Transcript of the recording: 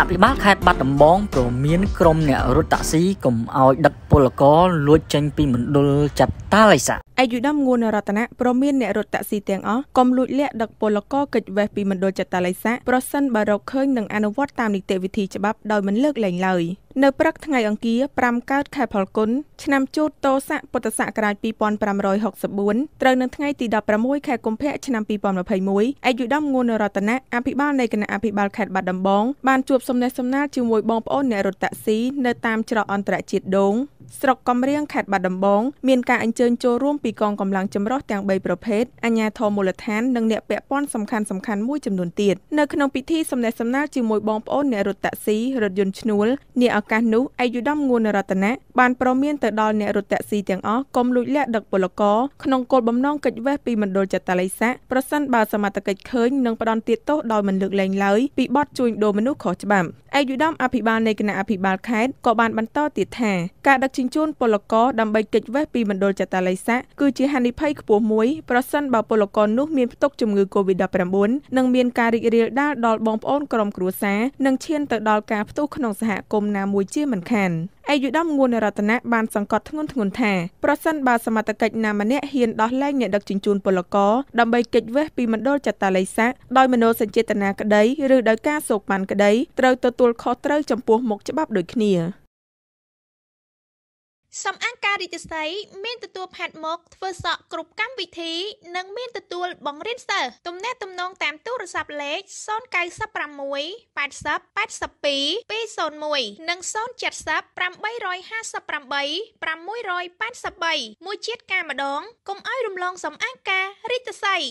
អភិបាលខេត្តបាត់ដំបងព្រមានក្រុមអ្នករត់តាក់ស៊ីកុំឲ្យដឹកពលករលួចចេញពីមណ្ឌលចាត់តាឡៃសាអាយុដំងួនរតនៈព្រមានអ្នករត់តាក់ស៊ីទាំងអស់កុំលួចលាក់ដឹកពលករកិច្ចវេះពីមណ្ឌលចាត់តាឡៃសាប្រសិនបើរកឃើញនឹងអនុវត្តតាមនីតិវិធីច្បាប់ដោយមិនលើកលែងឡើយ។នៅព្រឹកថ្ងៃអង្គារ5កើតខែផលគុណឆ្នាំជូតតោស័កពុទ្ធសករាជ2564ត្រូវនៅថ្ងៃទី16ខែកុម្ភៈឆ្នាំ2021ឯកឧត្តមងួនរតនៈអភិបាលនៃគណៈអភិបាលខេត្តបាត់ដំបងបានជួបសំណេះសំណាលជាមួយបងប្អូនអ្នករត់តាក់ស៊ីនៅតាមច្រកអន្តរជាតិដូងស្រុកកំរៀងខេត្តបាត់ដំបង មានការអញ្ជើញចូលរួមពីកងកម្លាំងចម្រុះទាំង3ប្រភេទអាជ្ញាធរមូលដ្ឋាននិងអ្នកពាក់ព័ន្ធសំខាន់សំខាន់មួយចំនួនទៀតនៅក្នុងពិធីសំណេះសំណាលជាមួយបងប្អូនអ្នករត់តាក់ស៊ីរថយន្តឈ្នួលនាឱកាសនោះឯកឧត្តមងួនរតនៈបានប្រមានទៅដល់អ្នករត់តាក់ស៊ីទាំងអស់កុំលួចលាក់ដឹកពលករក្នុងគោលបំណងកិច្ចវេះពីមណ្ឌលចតាល័យស័កប្រសិនបើសមត្ថកិច្ចឃើញនិងផ្ដន់ទាទោសដោយមិនលើកលែងឡើយពីបទជួញដូរមនុស្សខុសច្បាប់ឯកឧត្តមអភិបាលនៃគណៈអភិបាលខេត្តក៏បានបន្តទៀតថាការដឹកជញ្ជូនពលករដើម្បីគេចវេះពីមណ្ឌលចតាឡីស័កគឺជាហានិភ័យខ្ពស់មួយប្រសិនបើពលករនោះមានផ្ទុកជំងឺ Covid-19 និងមានការរីករាលដាលដល់បងប្អូនក្រុមគ្រួសារនិងឈានទៅដល់ការផ្ទុះក្នុងសហគមន៍ណាមួយជាមិនខានអាយុដំងួនរតនៈបានសង្កត់ធ្ងន់ធ្ងរថាប្រសិនបើសមត្ថកិច្ចណាម្នាក់ហ៊ានដោះលែងអ្នកដឹកជញ្ជូនពលករដើម្បីគេចវេះពីមណ្ឌលចតាឡីស័កដោយមនោសញ្ចេតនាក្តីឬដោយការសោកបានក្តីត្រូវទទួលខុសត្រូវចំពោះមុខច្បាប់ដូចគ្នាសំអាងការរីកស័យមានទទួលផាត់មកធ្វើសក់គ្រប់កម្មវិធី និងមានទទួលបង្រៀនសិស្សទំនាក់ទំនងតាមទូរស័ព្ទលេខ096 80 82 201និង070 858 683មួយជាតិការម្ដងកុំឲ្យរំលងសំអាងការរីកស័យ